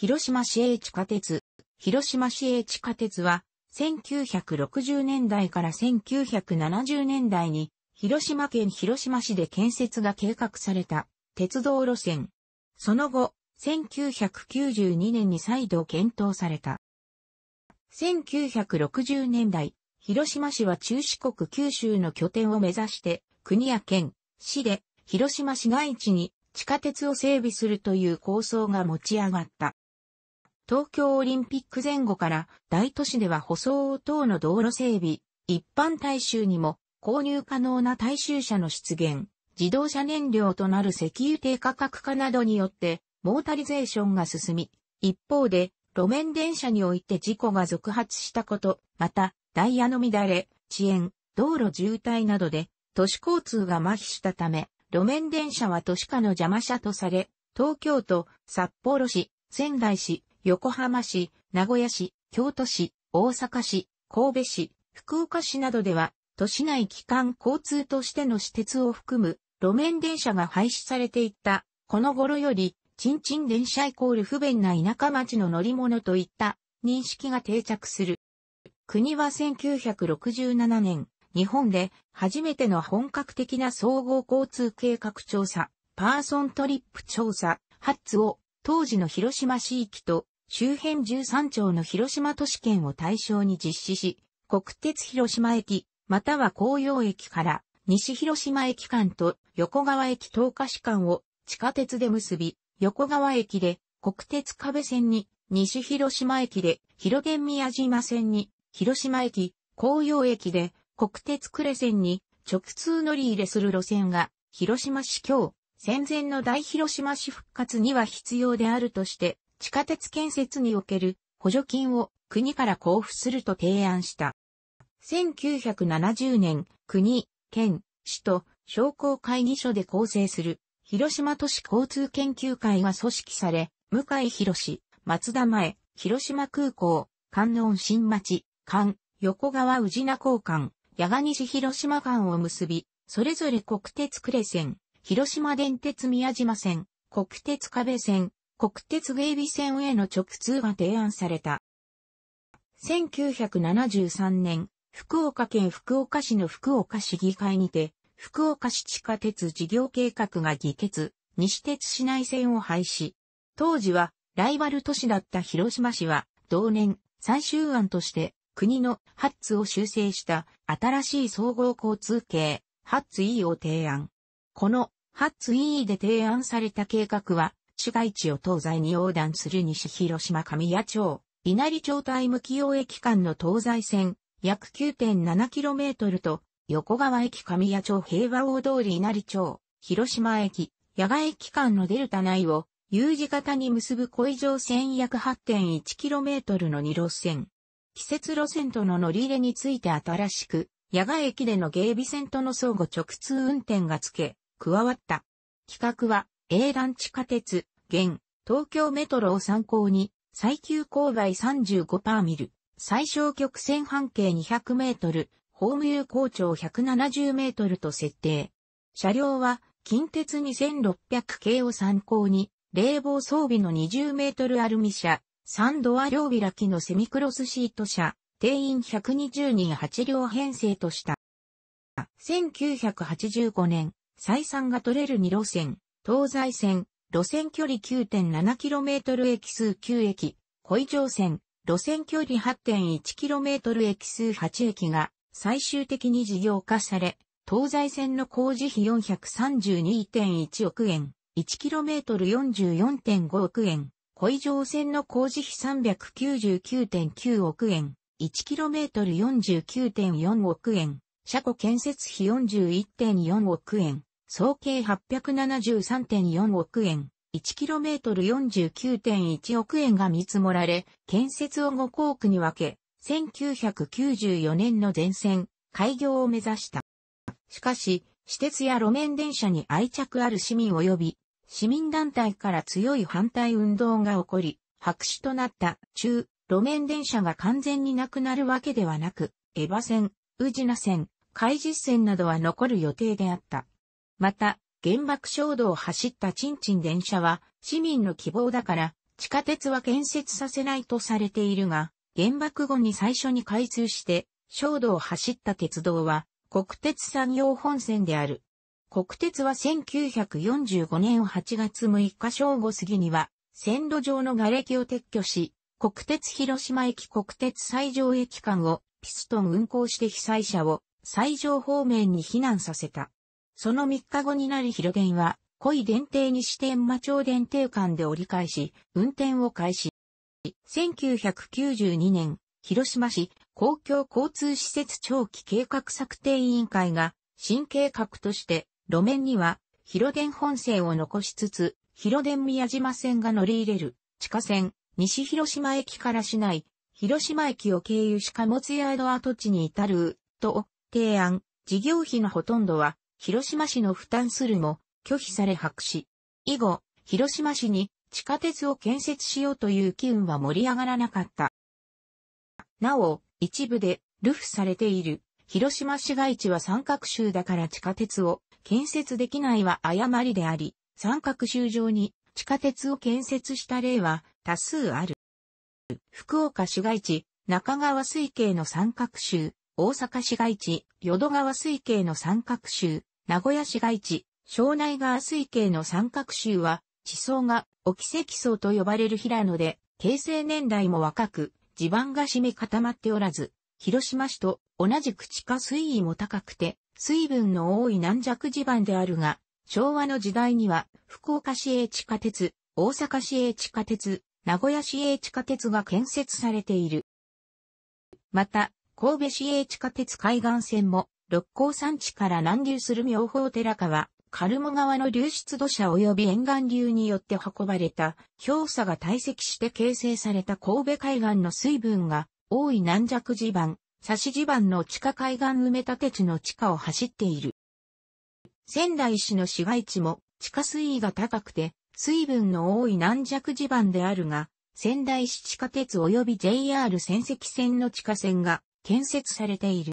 広島市営地下鉄。広島市営地下鉄は、1960年代から1970年代に、広島県広島市で建設が計画された鉄道路線。その後、1992年に再度検討された。1960年代、広島市は中四国九州の拠点を目指して、国や県、市で広島市街地に地下鉄を整備するという構想が持ち上がった。東京オリンピック前後から大都市では舗装等の道路整備、一般大衆にも購入可能な大衆車の出現、自動車燃料となる石油低価格化などによってモータリゼーションが進み、一方で路面電車において事故が続発したこと、またダイヤの乱れ、遅延、道路渋滞などで都市交通が麻痺したため、路面電車は都市化の邪魔者とされ、東京都、札幌市、仙台市、横浜市、名古屋市、京都市、大阪市、神戸市、福岡市などでは、都市内機関交通としての私鉄を含む路面電車が廃止されていった。この頃より、ちんちん電車イコール不便な田舎町の乗り物といった認識が定着する。国は1967年、日本で初めての本格的な総合交通計画調査、パーソントリップ調査、ハッツを当時の広島市域と周辺13町の広島都市圏を対象に実施し、国鉄広島駅、または紅葉駅から西広島駅間と横川駅東下市間を地下鉄で結び、横川駅で国鉄壁線に西広島駅で広電宮島線に広島駅、紅葉駅で国鉄呉線に直通乗り入れする路線が広島市境戦前の大広島市復活には必要であるとして、地下鉄建設における補助金を国から交付すると提案した。1970年、国、県、市と商工会議所で構成する広島都市交通研究会が組織され、向井博市、松田前、広島空港、観音新町、間、横川宇品交換、八賀西広島間を結び、それぞれ国鉄クレセン、広島電鉄宮島線、国鉄壁線、国鉄芸備線への直通が提案された。1973年、福岡県福岡市の福岡市議会にて、福岡市地下鉄事業計画が議決、西鉄市内線を廃止。当時は、ライバル都市だった広島市は、同年、最終案として、国のハッツを修正した新しい総合交通系、ハッツ E を提案。このハッツ委員で提案された計画は、市街地を東西に横断する西広島神谷町、稲荷町対向用駅間の東西線、約 9.7km と、横川駅神谷町平和大通り稲荷町、広島駅、野外駅間のデルタ内を、U 字型に結ぶ小異常線約 8.1km の2路線。季節路線との乗り入れについて新しく、野外駅での芸備線との相互直通運転が付け、加わった。企画は、A 団地下鉄、現、東京メトロを参考に、最急勾配35パーミル、最小曲線半径200メートル、ホーム有効長170メートルと設定。車両は、近鉄2600系を参考に、冷房装備の20メートルアルミ車、3ドア両開きのセミクロスシート車、定員120人8両編成とした。1985年、採算が取れる2路線、東西線、路線距離 9.7km 駅数9駅、小井上線、路線距離 8.1km 駅数8駅が最終的に事業化され、東西線の工事費432.1億円、1km44.5 億円、小井上線の工事費399.9億円、1km49.4 億円、車庫建設費41.4億円、総計873.4億円、1km49.1 億円が見積もられ、建設を5工区に分け、1994年の全線、開業を目指した。しかし、私鉄や路面電車に愛着ある市民及び、市民団体から強い反対運動が起こり、白紙となった中、路面電車が完全になくなるわけではなく、江場線、宇品線、海実線などは残る予定であった。また、原爆衝動を走ったチンチン電車は市民の希望だから地下鉄は建設させないとされているが、原爆後に最初に開通して衝動を走った鉄道は国鉄産業本線である。国鉄は1945年8月6日正午過ぎには線路上の瓦礫を撤去し、国鉄広島駅国鉄最上駅間をピストン運行して被災者を最上方面に避難させた。その3日後になり広源は、濃い電停西天馬町電停間で折り返し、運転を開始。1992年、広島市公共交通施設長期計画策定委員会が、新計画として、路面には、広電本線を残しつつ、広電宮島線が乗り入れる、地下線、西広島駅から市内、広島駅を経由し貨物ヤード跡地に至る、と、提案、事業費のほとんどは、広島市の負担するも、拒否され白紙。以後、広島市に地下鉄を建設しようという機運は盛り上がらなかった。なお、一部で、ルフされている、広島市街地は三角州だから地下鉄を建設できないは誤りであり、三角州上に地下鉄を建設した例は多数ある。福岡市街地、中川水系の三角州、大阪市街地、淀川水系の三角州、名古屋市街地、庄内川水系の三角州は、地層が、お奇跡層と呼ばれる平野で、形成年代も若く、地盤が締め固まっておらず、広島市と同じく地下水位も高くて、水分の多い軟弱地盤であるが、昭和の時代には、福岡市営地下鉄、大阪市営地下鉄、名古屋市営地下鉄が建設されている。また、神戸市営地下鉄海岸線も六甲山地から南流する妙法寺川、カルモ川の流出土砂及び沿岸流によって運ばれた氷砂が堆積して形成された神戸海岸の水分が多い軟弱地盤、差し地盤の地下海岸埋め立て地の地下を走っている。仙台市の市街地も地下水位が高くて水分の多い軟弱地盤であるが、仙台市地下鉄及び JR 仙石線の地下線が建設されている。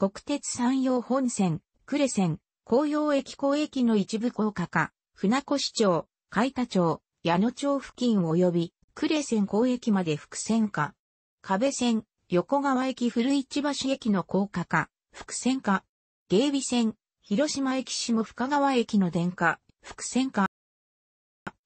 国鉄山陽本線、呉線、紅葉駅港駅の一部高架化、船越町、海田町、矢野町付近及び、呉線港駅まで伏線化。壁線、横川駅古市橋駅の高架化、伏線化。芸備線、広島駅下深川駅の電化、伏線化。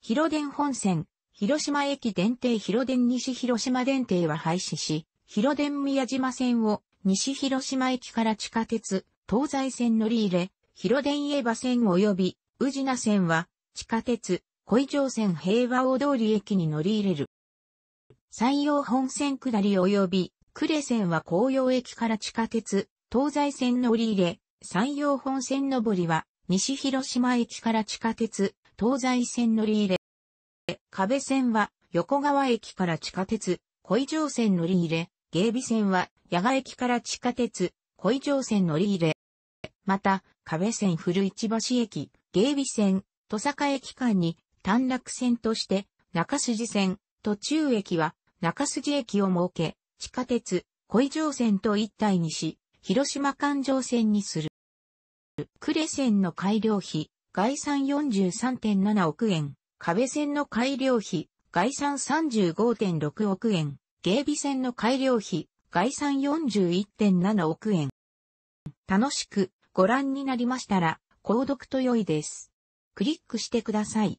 広電本線、広島駅電停広電西広島電停は廃止し、広電宮島線を西広島駅から地下鉄、東西線乗り入れ、広電江場線及び宇品線は、地下鉄、小城線平和大通り駅に乗り入れる。山陽本線下り及び、呉線は紅葉駅から地下鉄、東西線乗り入れ、山陽本線上りは、西広島駅から地下鉄、東西線乗り入れ。壁線は、横川駅から地下鉄、小城線乗り入れ、芸備線は、谷賀駅から地下鉄、小井城線乗り入れ。また、壁線古市橋駅、芸備線、戸坂駅間に短絡線として、中筋線、途中駅は中筋駅を設け、地下鉄、小井城線と一体にし、広島環状線にする。呉線の改良費、概算43.7億円、壁線の改良費、概算35.6億円、芸備線の改良費、概算41.7億円。楽しくご覧になりましたら、購読と良いです。クリックしてください。